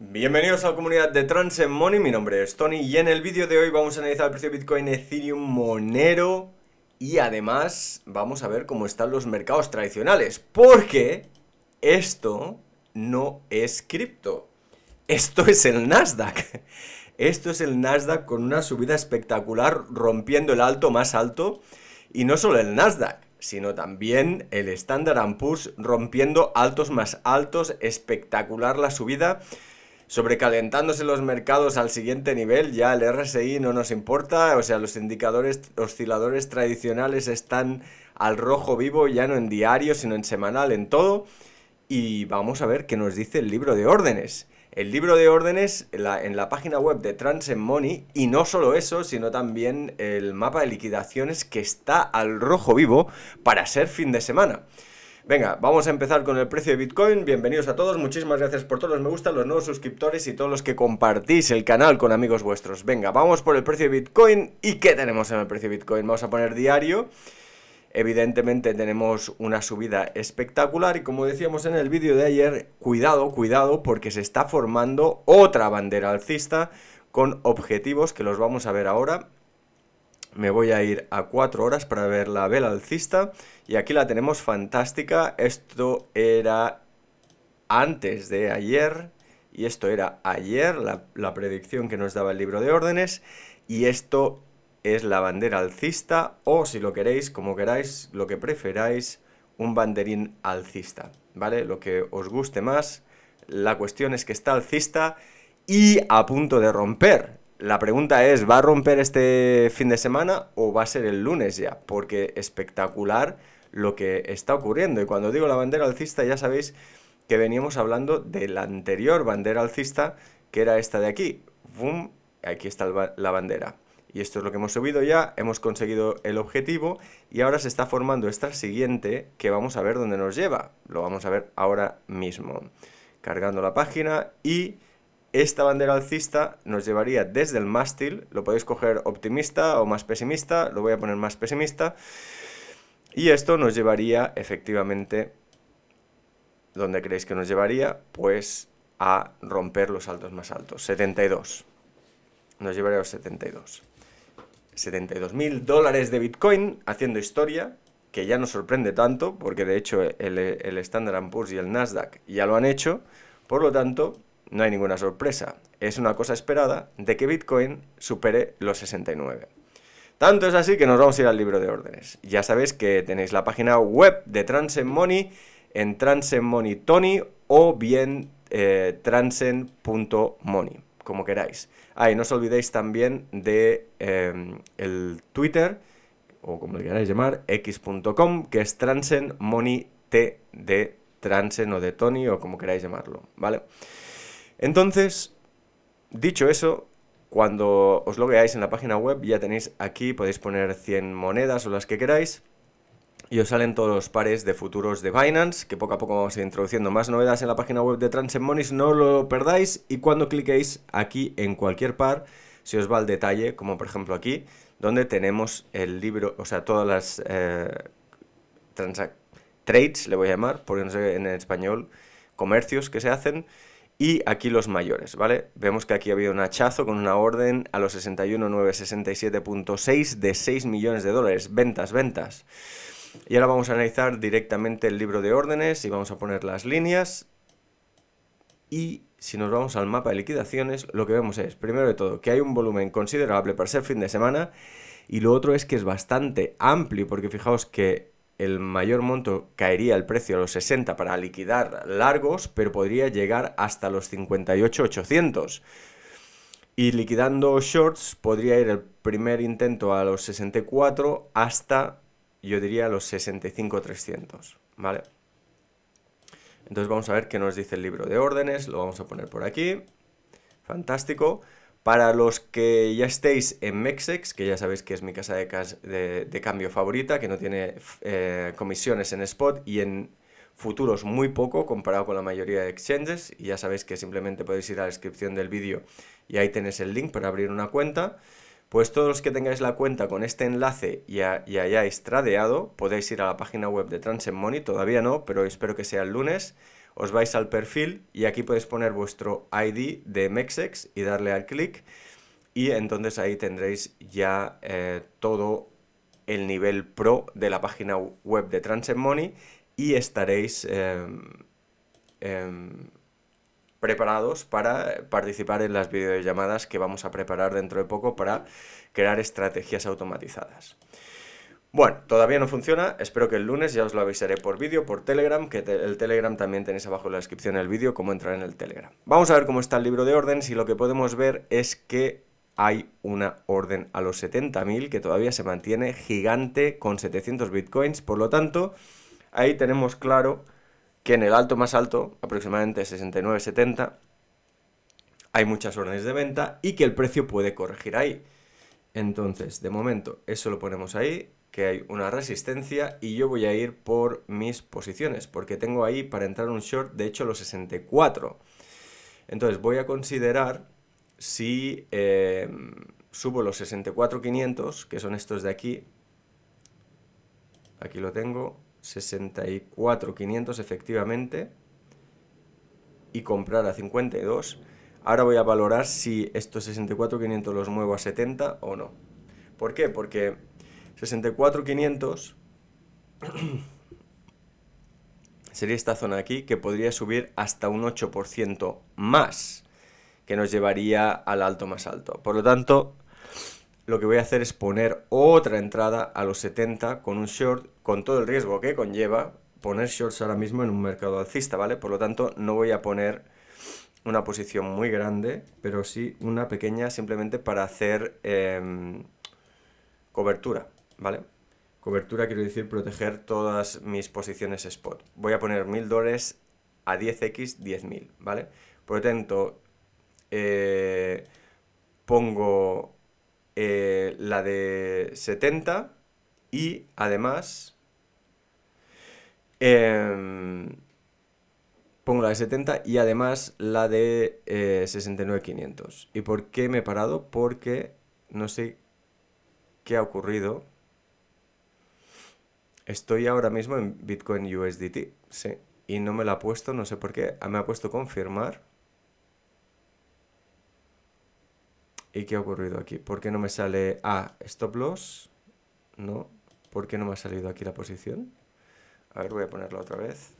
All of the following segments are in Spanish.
Bienvenidos a la comunidad de Money, mi nombre es Tony y en el vídeo de hoy vamos a analizar el precio de Bitcoin, Ethereum, Monero y además vamos a ver cómo están los mercados tradicionales, porque esto no es cripto, esto es el Nasdaq. Esto es el Nasdaq con una subida espectacular rompiendo el alto más alto y no solo el Nasdaq, sino también el Standard Poor's rompiendo altos más altos, espectacular la subida sobrecalentándose los mercados al siguiente nivel, ya el RSI no nos importa, o sea, los indicadores osciladores tradicionales están al rojo vivo, ya no en diario, sino en semanal, en todo. Y vamos a ver qué nos dice el libro de órdenes. El libro de órdenes en la, página web de Transmoney Money, y no solo eso, sino también el mapa de liquidaciones que está al rojo vivo para ser fin de semana. Venga, vamos a empezar con el precio de Bitcoin. Bienvenidos a todos, muchísimas gracias por todos los me gusta, los nuevos suscriptores y todos los que compartís el canal con amigos vuestros. Venga, vamos por el precio de Bitcoin. ¿Y qué tenemos en el precio de Bitcoin? Vamos a poner diario. Evidentemente tenemos una subida espectacular y como decíamos en el vídeo de ayer, cuidado, cuidado porque se está formando otra bandera alcista con objetivos que los vamos a ver ahora me voy a ir a 4 horas para ver la vela alcista y aquí la tenemos fantástica, esto era antes de ayer y esto era ayer, la, la, predicción que nos daba el libro de órdenes y esto es la bandera alcista o si lo queréis, como queráis, lo que preferáis, un banderín alcista, ¿vale? Lo que os guste más, la cuestión es que está alcista y a punto de romper la pregunta es, ¿va a romper este fin de semana o va a ser el lunes ya? Porque espectacular lo que está ocurriendo. Y cuando digo la bandera alcista, ya sabéis que veníamos hablando de la anterior bandera alcista, que era esta de aquí. ¡Bum! Aquí está la bandera. Y esto es lo que hemos subido ya, hemos conseguido el objetivo y ahora se está formando esta siguiente que vamos a ver dónde nos lleva. Lo vamos a ver ahora mismo. Cargando la página y esta bandera alcista nos llevaría desde el mástil, lo podéis coger optimista o más pesimista, lo voy a poner más pesimista, y esto nos llevaría efectivamente, ¿dónde creéis que nos llevaría? Pues a romper los altos más altos, 72. Nos llevaría a los 72. 72 mil dólares de Bitcoin haciendo historia, que ya nos sorprende tanto, porque de hecho el, el Standard Poor's y el Nasdaq ya lo han hecho, por lo tanto, no hay ninguna sorpresa, es una cosa esperada de que Bitcoin supere los 69. Tanto es así que nos vamos a ir al libro de órdenes. Ya sabéis que tenéis la página web de Transcend Money en Transcend Money Tony o bien eh, transcend.money, como queráis. Ah, y no os olvidéis también de eh, el Twitter, o como lo queráis llamar, x.com, que es Transcend Money T de Transcend o de Tony o como queráis llamarlo, ¿vale? vale entonces, dicho eso, cuando os lo veáis en la página web ya tenéis aquí, podéis poner 100 monedas o las que queráis y os salen todos los pares de futuros de Binance, que poco a poco vamos a ir introduciendo más novedades en la página web de Transcend Monies, no lo perdáis y cuando cliquéis aquí en cualquier par, si os va al detalle, como por ejemplo aquí, donde tenemos el libro, o sea, todas las eh, trades, le voy a llamar, porque no sé en español, comercios que se hacen, y aquí los mayores, ¿vale? Vemos que aquí ha habido un hachazo con una orden a los 61.967.6 de 6 millones de dólares. Ventas, ventas. Y ahora vamos a analizar directamente el libro de órdenes y vamos a poner las líneas. Y si nos vamos al mapa de liquidaciones, lo que vemos es, primero de todo, que hay un volumen considerable para ser fin de semana. Y lo otro es que es bastante amplio, porque fijaos que el mayor monto caería el precio a los 60 para liquidar largos, pero podría llegar hasta los 58,800. Y liquidando shorts podría ir el primer intento a los 64 hasta, yo diría, los 65,300. ¿Vale? Entonces vamos a ver qué nos dice el libro de órdenes, lo vamos a poner por aquí. Fantástico. Para los que ya estéis en Mexex, que ya sabéis que es mi casa de, cambio favorita, que no tiene eh, comisiones en spot y en futuros muy poco comparado con la mayoría de exchanges, y ya sabéis que simplemente podéis ir a la descripción del vídeo y ahí tenéis el link para abrir una cuenta, pues todos los que tengáis la cuenta con este enlace y, y hayáis tradeado, podéis ir a la página web de Transit Money, todavía no, pero espero que sea el lunes, os vais al perfil y aquí podéis poner vuestro ID de Mexex y darle al clic y entonces ahí tendréis ya eh, todo el nivel pro de la página web de Transit Money y estaréis em, em, preparados para participar en las videollamadas que vamos a preparar dentro de poco para crear estrategias automatizadas. Bueno, todavía no funciona, espero que el lunes ya os lo avisaré por vídeo, por Telegram, que el Telegram también tenéis abajo en la descripción del vídeo cómo entrar en el Telegram. Vamos a ver cómo está el libro de órdenes y lo que podemos ver es que hay una orden a los 70.000 que todavía se mantiene gigante con 700 bitcoins, por lo tanto, ahí tenemos claro que en el alto más alto, aproximadamente 69.70, hay muchas órdenes de venta y que el precio puede corregir ahí. Entonces, de momento, eso lo ponemos ahí, que hay una resistencia y yo voy a ir por mis posiciones, porque tengo ahí para entrar un short, de hecho, los 64. Entonces voy a considerar si eh, subo los 64.500, que son estos de aquí, aquí lo tengo, 64.500 efectivamente, y comprar a 52. Ahora voy a valorar si estos 64.500 los muevo a 70 o no. ¿Por qué? Porque 64,500 sería esta zona aquí que podría subir hasta un 8% más, que nos llevaría al alto más alto. Por lo tanto, lo que voy a hacer es poner otra entrada a los 70 con un short, con todo el riesgo que conlleva poner shorts ahora mismo en un mercado alcista, ¿vale? Por lo tanto, no voy a poner una posición muy grande, pero sí una pequeña simplemente para hacer em, cobertura, ¿vale? Cobertura quiero decir proteger todas mis posiciones spot. Voy a poner 1000 dólares a 10x 10.000, ¿vale? Por lo tanto, eh, eh, em, pongo la de 70 y además pongo la de 70 y además la de 69.500. Eh, ¿Y por qué me he parado? Porque no sé qué ha ocurrido. Estoy ahora mismo en Bitcoin USDT, sí. Y no me la ha puesto, no sé por qué. Ah, me ha puesto confirmar. ¿Y qué ha ocurrido aquí? ¿Por qué no me sale... a ah, stop loss. No. ¿Por qué no me ha salido aquí la posición? A ver, voy a ponerla otra vez.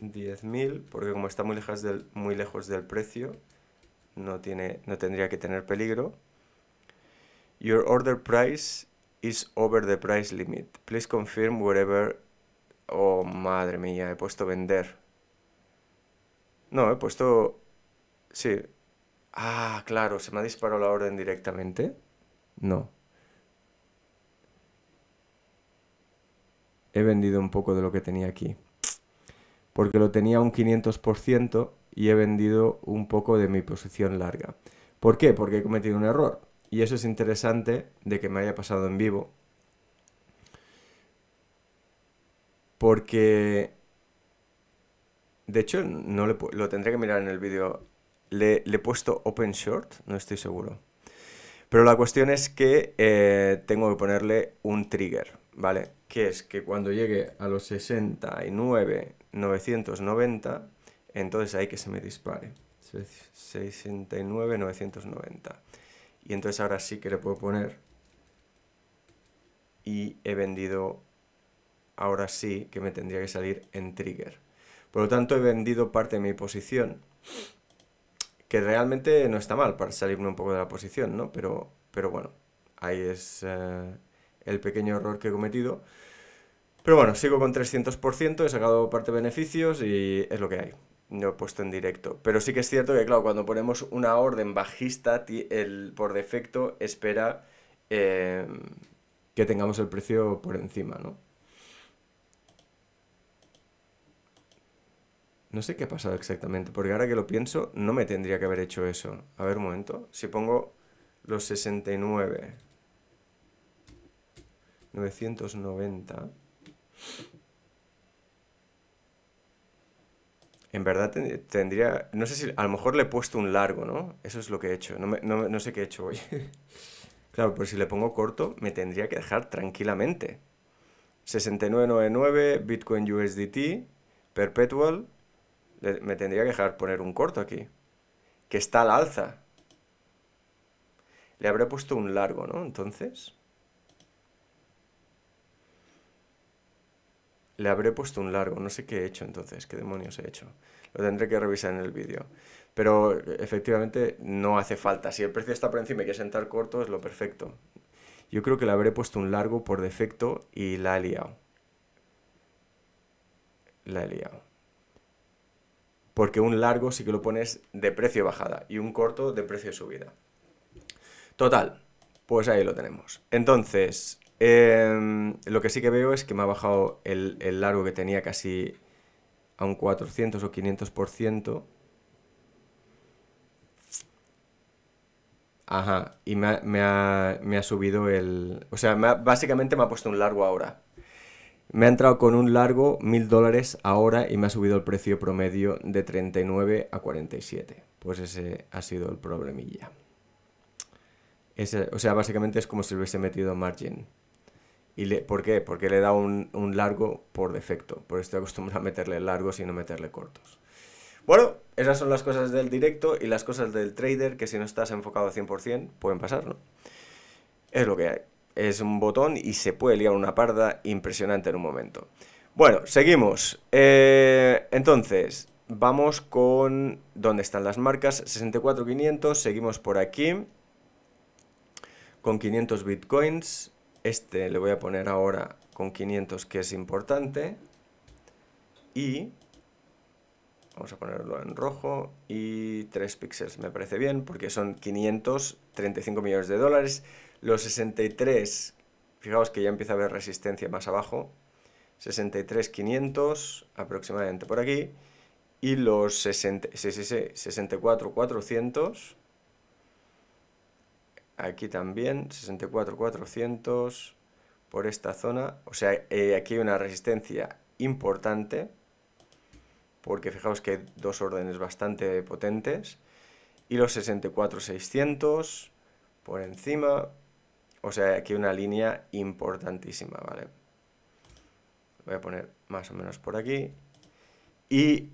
10.000, porque como está muy lejos, del, muy lejos del precio, no, tiene, no tendría que tener peligro. Your order price is over the price limit. Please confirm wherever... Oh, madre mía, he puesto vender. No, he puesto... Sí. Ah, claro, ¿se me ha disparado la orden directamente? No. He vendido un poco de lo que tenía aquí. Porque lo tenía un 500% y he vendido un poco de mi posición larga. ¿Por qué? Porque he cometido un error y eso es interesante de que me haya pasado en vivo. Porque... De hecho, no lo tendré que mirar en el vídeo. Le, he puesto Open Short, no estoy seguro. Pero la cuestión es que eh, tengo que ponerle un trigger, ¿vale? Que es que cuando llegue a los 69,990, entonces hay que se me dispare. 69,990. Y entonces ahora sí que le puedo poner. Y he vendido, ahora sí que me tendría que salir en trigger. Por lo tanto, he vendido parte de mi posición. Que realmente no está mal para salirme un poco de la posición, ¿no? Pero, pero bueno, ahí es eh, el pequeño error que he cometido. Pero bueno, sigo con 300%, he sacado parte de beneficios y es lo que hay no he puesto en directo. Pero sí que es cierto que, claro, cuando ponemos una orden bajista, el, por defecto espera em, que tengamos el precio por encima, ¿no? No sé qué ha pasado exactamente, porque ahora que lo pienso, no me tendría que haber hecho eso. A ver, un momento. Si pongo los 69... 990... En verdad tendría, no sé si, a lo mejor le he puesto un largo, ¿no? Eso es lo que he hecho, no, sé qué he hecho hoy. claro, pero si le pongo corto, me tendría que dejar tranquilamente. 6999, Bitcoin USDT, Perpetual, me tendría que dejar poner un corto aquí, que está al alza. Le habré puesto un largo, ¿no? Entonces... Le habré puesto un largo, no sé qué he hecho entonces, qué demonios he hecho. Lo tendré que revisar en el vídeo. Pero efectivamente no hace falta. Si el precio está por encima y que sentar corto es lo perfecto. Yo creo que le habré puesto un largo por defecto y la he liado. La he liado. Porque un largo sí que lo pones de precio bajada y un corto de precio subida. Total, pues ahí lo tenemos. Entonces, Em, lo que sí que veo es que me ha bajado el, largo que tenía casi a un 400 o 500%. Ajá, y me ha, subido el... O sea, básicamente me ha puesto un largo ahora. Me ha entrado con un largo mil dólares ahora y me ha subido el precio promedio de 39 a 47. Pues ese ha sido el problemilla. Ese, o sea, básicamente es como si hubiese metido margin. Y ¿Por qué? Porque le da un, largo por defecto. Por estoy acostumbrado a meterle largos y no meterle cortos. Bueno, esas son las cosas del directo y las cosas del trader que si no estás enfocado al 100% pueden pasar, ¿no? Es lo que hay. Es un botón y se puede liar una parda impresionante en un momento. Bueno, seguimos. Eh, entonces, vamos con dónde están las marcas. 64.500, seguimos por aquí. Con 500 bitcoins. Este le voy a poner ahora con 500 que es importante. Y vamos a ponerlo en rojo y 3 píxeles me parece bien porque son 535 millones de dólares. Los 63, fijaos que ya empieza a haber resistencia más abajo. 63.500 aproximadamente por aquí. Y los 60, 64.400 Aquí también, 64,400 por esta zona. O sea, eh, aquí hay una resistencia importante. Porque fijaos que hay dos órdenes bastante potentes. Y los 64,600 por encima. O sea, aquí una línea importantísima, ¿vale? Voy a poner más o menos por aquí. Y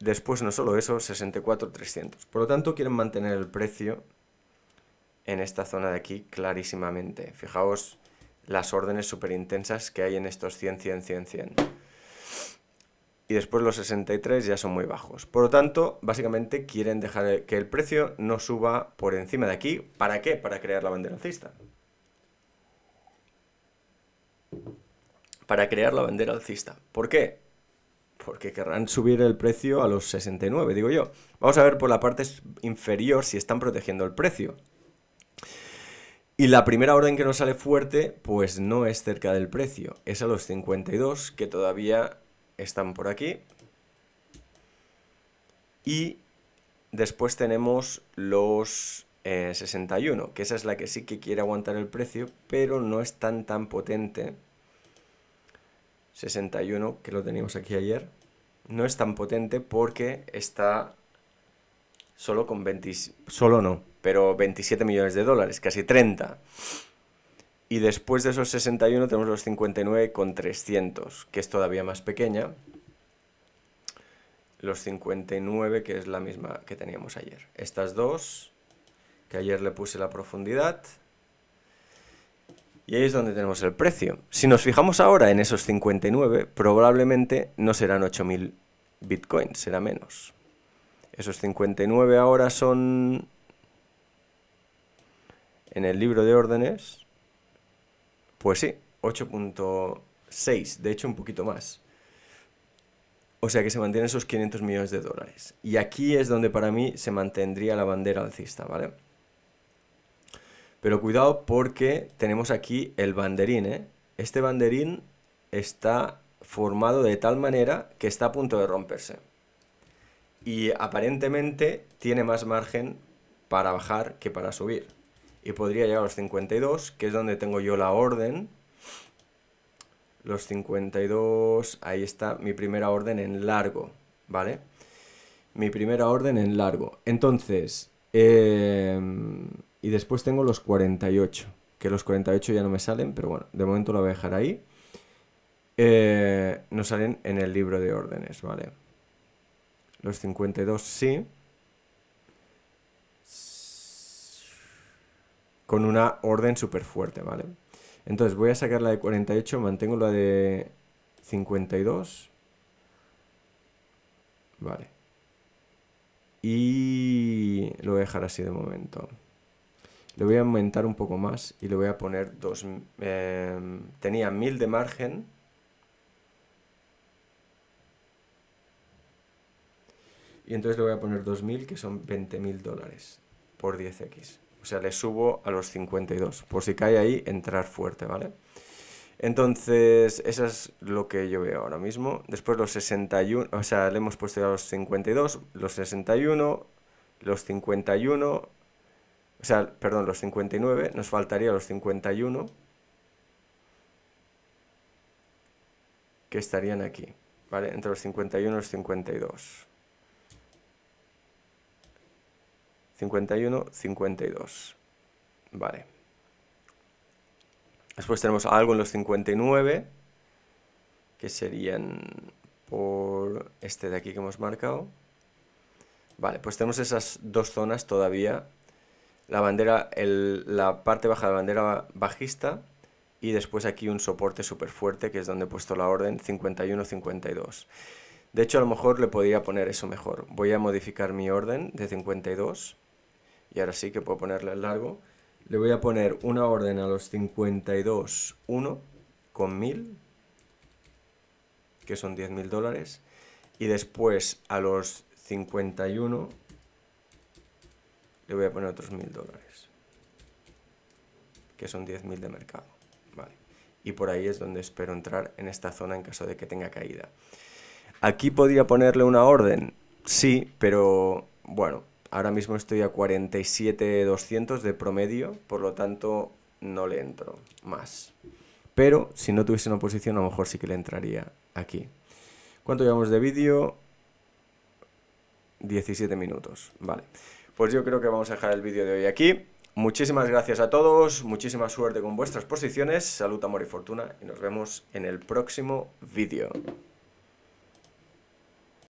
después no solo eso, 64,300. Por lo tanto, quieren mantener el precio en esta zona de aquí clarísimamente. Fijaos las órdenes súper intensas que hay en estos 100, 100, 100, 100. Y después los 63 ya son muy bajos. Por lo tanto, básicamente quieren dejar que el precio no suba por encima de aquí. ¿Para qué? Para crear la bandera alcista. Para crear la bandera alcista. ¿Por qué? Porque querrán subir el precio a los 69, digo yo. Vamos a ver por la parte inferior si están protegiendo el precio. Y la primera orden que nos sale fuerte, pues no es cerca del precio. Es a los 52, que todavía están por aquí. Y después tenemos los 61, eh, que esa es la que sí que quiere aguantar el precio, pero no es tan tan potente. 61, que lo teníamos aquí ayer, no es tan potente porque está solo con 20... Solo no, pero 27 millones de dólares, casi 30. Y después de esos 61 tenemos los 59 con 300, que es todavía más pequeña. Los 59, que es la misma que teníamos ayer. Estas dos, que ayer le puse la profundidad. Y ahí es donde tenemos el precio. Si nos fijamos ahora en esos 59, probablemente no serán 8.000 bitcoins, será menos. Esos 59 ahora son en el libro de órdenes, pues sí, 8.6, de hecho un poquito más. O sea que se mantienen esos 500 millones de dólares. Y aquí es donde para mí se mantendría la bandera alcista, ¿vale? Pero cuidado porque tenemos aquí el banderín, ¿eh? Este banderín está formado de tal manera que está a punto de romperse. Y aparentemente tiene más margen para bajar que para subir y podría llegar a los 52, que es donde tengo yo la orden. Los 52, ahí está mi primera orden en largo, ¿vale? Mi primera orden en largo. Entonces, em, y después tengo los 48, que los 48 ya no me salen, pero bueno, de momento lo voy a dejar ahí. Eh, no salen en el libro de órdenes, ¿vale? Los 52 sí. con una orden súper fuerte, ¿vale? Entonces voy a sacar la de 48, mantengo la de 52. Vale. Y lo voy a dejar así de momento. Le voy a aumentar un poco más y le voy a poner 2 em, tenía 1000 de margen. Y entonces le voy a poner 2000, que son 20.000 dólares por 10x. O sea, le subo a los 52. Por si cae ahí, entrar fuerte, ¿vale? Entonces, eso es lo que yo veo ahora mismo. Después los 61, o sea, le hemos puesto ya los 52, los 61, los 51, o sea, perdón, los 59, nos faltaría los 51, que estarían aquí, ¿vale? Entre los 51 y los 52. 51, 52. Vale. Después tenemos algo en los 59, que serían por este de aquí que hemos marcado. Vale, pues tenemos esas dos zonas todavía. La bandera, la parte baja de la bandera bajista y después aquí un soporte súper fuerte que es donde he puesto la orden 51-52. De hecho, a lo mejor le podría poner eso mejor. Voy a modificar mi orden de 52 y ahora sí que puedo ponerle el largo, le voy a poner una orden a los 52, 1 con 1000, que son 10.000 dólares, y después a los 51 le voy a poner otros 1.000 dólares, que son 10.000 de mercado, Y por ahí es donde espero entrar en esta zona en caso de que tenga caída. Aquí podría ponerle una orden, sí, pero bueno, Ahora mismo estoy a 47,200 de promedio, por lo tanto no le entro más. Pero si no tuviese una posición, a lo mejor sí que le entraría aquí. ¿Cuánto llevamos de vídeo? 17 minutos, vale. Pues yo creo que vamos a dejar el vídeo de hoy aquí. Muchísimas gracias a todos, muchísima suerte con vuestras posiciones, salud, amor y fortuna y nos vemos en el próximo vídeo.